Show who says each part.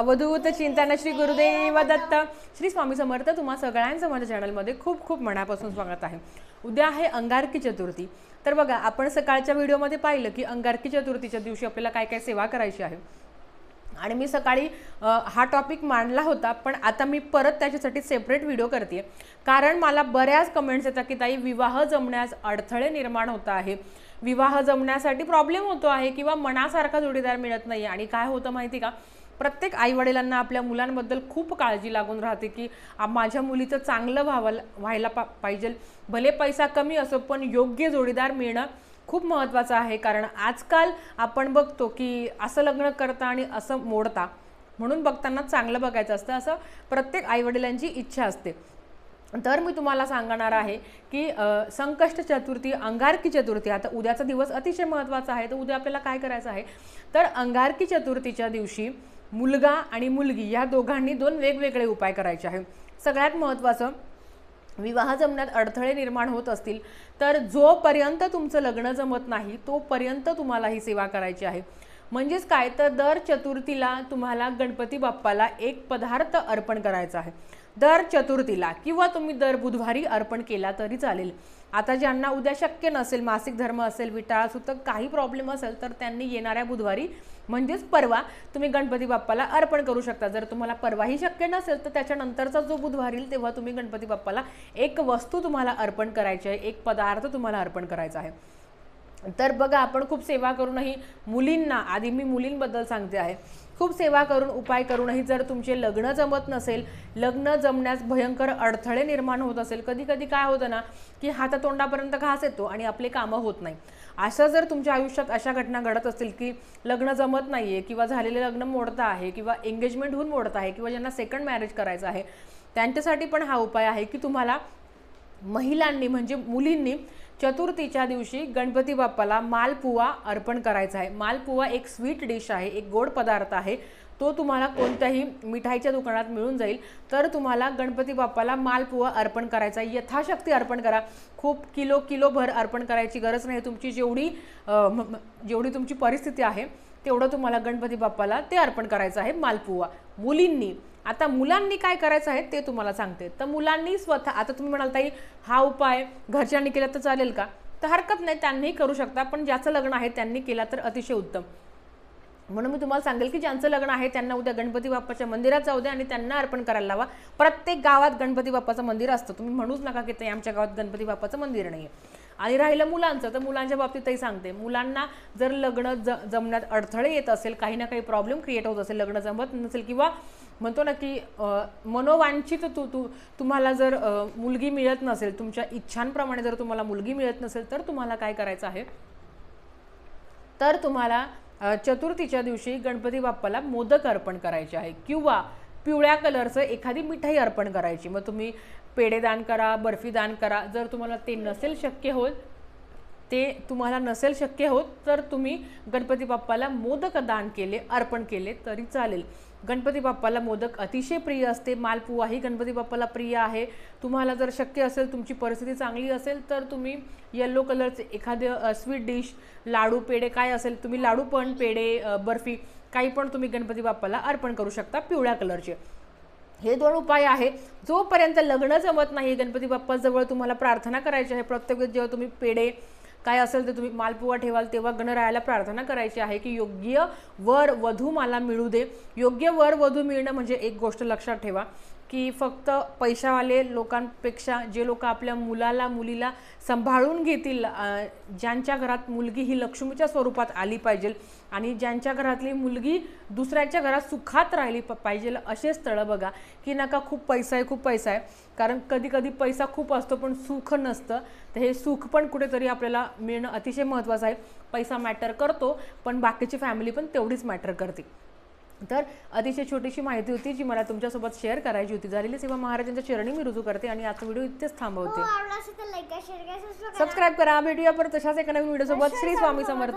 Speaker 1: अवधूत चिंतन श्री गुरुदेव दत्त श्री स्वामी समर्थ तुम्हा सगळ्यांचं माझ्या चॅनलमध्ये खूप खूप मनापासून स्वागत आहे उद्या आहे अंगारकी चतुर्थी तर बघा आपण सकाळच्या व्हिडिओमध्ये पाहिलं की अंगारकी चतुर्थीच्या दिवशी आपल्याला काय काय सेवा करायची आहे आणि मी सकाळी हा टॉपिक मांडला होता पण आता मी परत त्याच्यासाठी सेपरेट व्हिडिओ करते कारण मला बऱ्याच कमेंट्स येतात की ताई विवाह जमण्यास अडथळे निर्माण होत आहे विवाह जमण्यासाठी प्रॉब्लेम होतो आहे किंवा मनासारखा जोडीदार मिळत नाही आणि काय होतं माहिती का प्रत्येक आईवडिलांना आपल्या मुलांबद्दल खूप काळजी लागून राहते की माझ्या मुलीचं चांगलं व्हावं व्हायला पा पाहिजे भले पैसा कमी असो पण योग्य जोडीदार मिळणं खूप महत्त्वाचं आहे कारण आजकाल आपण बघतो की असं लग्न करता आणि असं मोडता म्हणून बघताना चांगलं बघायचं असतं असं प्रत्येक आईवडिलांची इच्छा असते तर मी तुम्हाला सांगणार आहे की संकष्ट चतुर्थी अंगारकी चतुर्थी आता उद्याचा दिवस अतिशय महत्त्वाचा आहे तर उद्या आपल्याला काय करायचं आहे तर अंगारकी चतुर्थीच्या दिवशी मुलगा आणि मुलगी या दोघांनी दोन वेगवेगळे उपाय करायचे आहेत सगळ्यात महत्त्वाचं विवाह जमण्यात अडथळे निर्माण होत असतील तर जोपर्यंत तुमचं लग्न जमत नाही तोपर्यंत तुम्हाला ही सेवा करायची आहे म्हणजेच काय तर दर चतुर्थीला तुम्हाला गणपती बाप्पाला एक पदार्थ अर्पण करायचा आहे दर चतुर्थीला किंवा तुम्ही दर बुधवारी अर्पण केला तरी चालेल आता ज्यांना उद्या शक्य नसेल मासिक धर्म असेल विटाळा सुद्धा काही प्रॉब्लेम असेल तर त्यांनी येणाऱ्या बुधवारी म्हणजेच परवा तुम्ही गणपती बाप्पाला अर्पण करू शकता जर तुम्हाला परवाही शक्य नसेल तर त्याच्यानंतरचा जो बुधवार येईल तेव्हा तुम्ही गणपती बाप्पाला एक वस्तू तुम्हाला अर्पण करायची आहे एक पदार्थ तुम्हाला अर्पण करायचा आहे तर बघा आपण खूप सेवा करूनही मुलींना आधी मी मुलींबद्दल सांगते आहे खूप सेवा करून उपाय करूनही जर तुमचे लग्न जमत नसेल लग्न जमण्यास भयंकर अडथळे निर्माण होत असेल कधी कधी काय होतं ना की हातातोंडापर्यंत घास येतो आणि आपले कामं होत नाही अशा जर तुमच्या आयुष्यात अशा घटना घडत असतील की लग्न जमत नाही आहे किंवा झालेले लग्न मोडतं आहे किंवा एंगेजमेंट होऊन मोडत आहे किंवा ज्यांना सेकंड मॅरेज करायचं आहे त्यांच्यासाठी पण हा उपाय आहे की तुम्हाला महिलांनी म्हणजे मुलींनी चतुर्थीच्या दिवशी गणपती बाप्पाला मालपुवा अर्पण करायचा आहे मालपुवा एक स्वीट डिश आहे एक गोड पदार्थ आहे तो तुम्हाला कोणत्याही मिठाईच्या दुकानात मिळून जाईल तर तुम्हाला गणपती बाप्पाला मालपुवा अर्पण करायचा आहे यथाशक्ती अर्पण करा खूप किलो किलोभर अर्पण करायची गरज नाही तुमची जेवढी जेवढी तुमची परिस्थिती आहे तेवढं तुम्हाला गणपती बाप्पाला ते अर्पण करायचं आहे मालपुवा मुलींनी आता मुलांनी काय करायचं आहे ते तुम्हाला सांगते तर मुलांनी स्वतः आता तुम्ही म्हणाल ताई हा उपाय घरच्यांनी केला तर चालेल का तर हरकत नाही त्यांनीही करू शकता पण ज्याचं लग्न आहे त्यांनी केला तर अतिशय उत्तम म्हणून मी तुम्हाला सांगेल की ज्यांचं लग्न आहे त्यांना उद्या गणपती बाप्पाच्या मंदिरात जाऊ द्या आणि त्यांना अर्पण करायला लावा प्रत्येक गावात गणपती बाप्पाचं मंदिर असतं तुम्ही म्हणूच नका की ते आमच्या गावात गणपती बाप्पाचं मंदिर नाही आहे आणि राहिलं मुलांचं तर मुलांच्या बाबतीतही सांगते मुलांना जर लग्न ज जमण्यात अडथळे येत असेल काही ना काही प्रॉब्लेम क्रिएट होत असेल लग्न जमत नसेल किंवा म्हणतो ना की मनोवांछित तू तु, तुम्हाला जर मुलगी मिळत नसेल तुमच्या इच्छांप्रमाणे जर तुम्हाला मुलगी मिळत नसेल तर तुम्हाला काय करायचं आहे तर तुम्हाला चतुर्थीच्या दिवशी गणपती बाप्पाला मोदक अर्पण करायचे आहे किंवा पिवळ्या कलरचं एखादी मिठाई अर्पण करायची मग तुम्ही पेढे दान करा बर्फी दान करा जर तुम्हाला ते नसेल शक्य होत ते तुम्हाला नसेल शक्य होत तर तुम्ही गणपती बाप्पाला मोदक दान केले अर्पण केले तरी चालेल गणपती बाप्पाला मोदक अतिशय प्रिय असते मालपुवा ही गणपती बाप्पाला प्रिय आहे तुम्हाला जर शक्य असेल तुमची परिस्थिती चांगली असेल तर तुम्ही येलो कलरचे एखादं स्वीट डिश लाडू पेढे काय असेल तुम्ही लाडू पण पेढे बर्फी काही पण तुम्ही गणपती बाप्पाला अर्पण करू शकता पिवळ्या कलरचे हे दोन उपाय आहे जोपर्यंत लग्न जमत नाही गणपती बाप्पाजवळ तुम्हाला प्रार्थना करायची आहे प्रत्येक जेव्हा तुम्ही पेढे काय असेल ते तुम्ही मालपुवा ठेवाल तेव्हा गणरायाला प्रार्थना करायची आहे की योग्य वर वधू मला मिळू दे योग्य वर वधू मिळणं म्हणजे एक गोष्ट लक्षात ठेवा की फक्त पैशावाले लोकांपेक्षा जे लोक आपल्या मुलाला मुलीला सांभाळून घेतील ज्यांच्या घरात मुलगी ही लक्ष्मीच्या स्वरूपात आली पाहिजे आणि ज्यांच्या घरातली मुलगी दुसऱ्याच्या घरात सुखात राहिली पाहिजे असे स्थळं बघा की नका खूप पैसा आहे खूप पैसा आहे कारण कधी कधी पैसा खूप असतो पण सुख नसतं तर हे सुख पण कुठेतरी आपल्याला मिळणं अतिशय महत्त्वाचं आहे पैसा मॅटर करतो पण बाकीची फॅमिली पण तेवढीच मॅटर करते तर अतिशय छोटीशी माहिती होती जी मला तुमच्यासोबत शेअर करायची होती झालेली सेवा महाराजांच्या चरणी मी रुजू करते आणि आजचा व्हिडिओ इथेच थांबवते हो, सबस्क्राईब करा भेटूया परत तशाच एका नवीन व्हिडिओ सोबत श्री स्वामी समर्थ